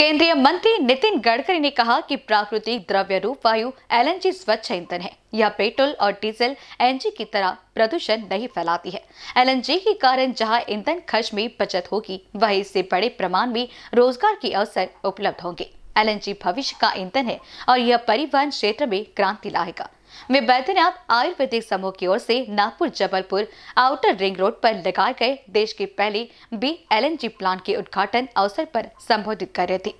केंद्रीय मंत्री नितिन गडकरी ने कहा कि प्राकृतिक द्रव्य रूप वायु एल स्वच्छ ईंधन है यह पेट्रोल और डीजल एनजी की तरह प्रदूषण नहीं फैलाती है जी के कारण जहां ईंधन खर्च में बचत होगी वहीं इससे बड़े प्रमाण में रोजगार के अवसर उपलब्ध होंगे एलएनजी भविष्य का ईंधन है और यह परिवहन क्षेत्र में क्रांति लाएगा वे बैद्यनाथ आयुर्वेदिक समूह की ओर से Nagpur Jabalpur outer ring road पर लगाए गए देश के पहले बी एलएनजी प्लांट के उद्घाटन अवसर पर संबोधित कर रहे थे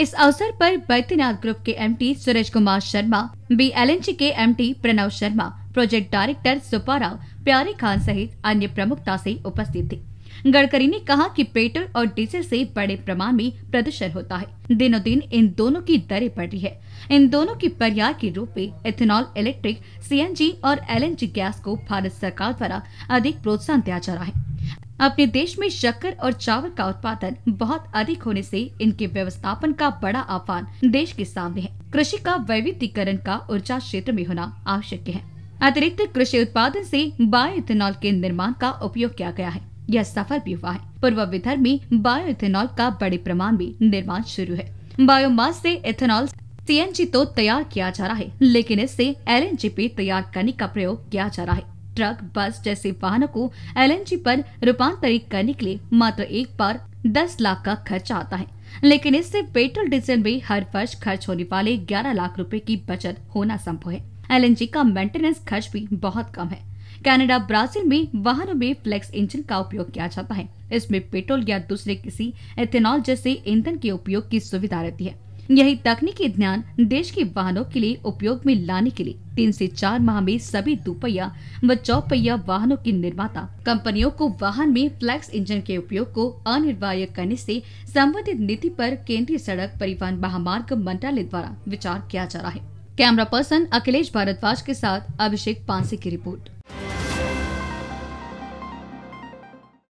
इस अवसर पर बैद्यनाथ ग्रुप के MT Suraj Kumar Sharma B LNG के MT Pranav Sharma project director सुपाराव प्यारे खान सहित अन्य प्रमुखता से उपस्थित थे गडकरी ने कहा कि पेट्रोल और डीजल से बड़े प्रमाण में प्रदूषण होता है दिनों दिन इन दोनों की दरें बढ़ रही है इन दोनों की पर्याय के रूप में इथेनॉल इलेक्ट्रिक सीएनजी और एलएनजी गैस को भारत सरकार द्वारा अधिक प्रोत्साहन दिया जा रहा है अपने देश में शक्कर और चावल का उत्पादन बहुत अधिक होने से इनके व्यवस्थापन का बड़ा आह्वान देश के सामने है कृषि का वैविध्यकरण का ऊर्जा क्षेत्र में होना आवश्यक है अतिरिक्त कृषि उत्पादन से इथेनॉल के निर्माण का उपयोग किया गया है यह सफल भी हुआ है पूर्व विदर्भ में बायो इथेनॉल का बड़े प्रमाण में निर्माण शुरू है बायोमास से इथेनॉल सी तो तैयार किया जा रहा है लेकिन इससे एल भी तैयार करने का प्रयोग किया जा रहा है ट्रक बस जैसे वाहनों को एलएनजी पर रूपांतरित करने के लिए मात्र एक बार दस लाख का खर्च आता है लेकिन इससे पेट्रोल डीजल में हर वर्ष खर्च होने वाले ग्यारह लाख रूपए की बचत होना संभव है एल का मेंटेनेंस खर्च भी बहुत कम है कनाडा ब्राजील में वाहनों में फ्लेक्स इंजन का उपयोग किया जाता है इसमें पेट्रोल या दूसरे किसी एथेनॉल जैसे ईंधन के उपयोग की सुविधा रहती है यही तकनीकी ज्ञान देश के वाहनों के लिए उपयोग में लाने के लिए तीन से चार माह में सभी दुपहिया व चौपहिया वाहनों के निर्माता कंपनियों को वाहन में फ्लैक्स इंजन के उपयोग को अनिवार्य करने से संबंधित नीति पर केंद्रीय सड़क परिवहन महामार्ग मंत्रालय द्वारा विचार किया जा रहा है कैमरा पर्सन अखिलेश भारद्वाज के साथ अभिषेक पांसे की रिपोर्ट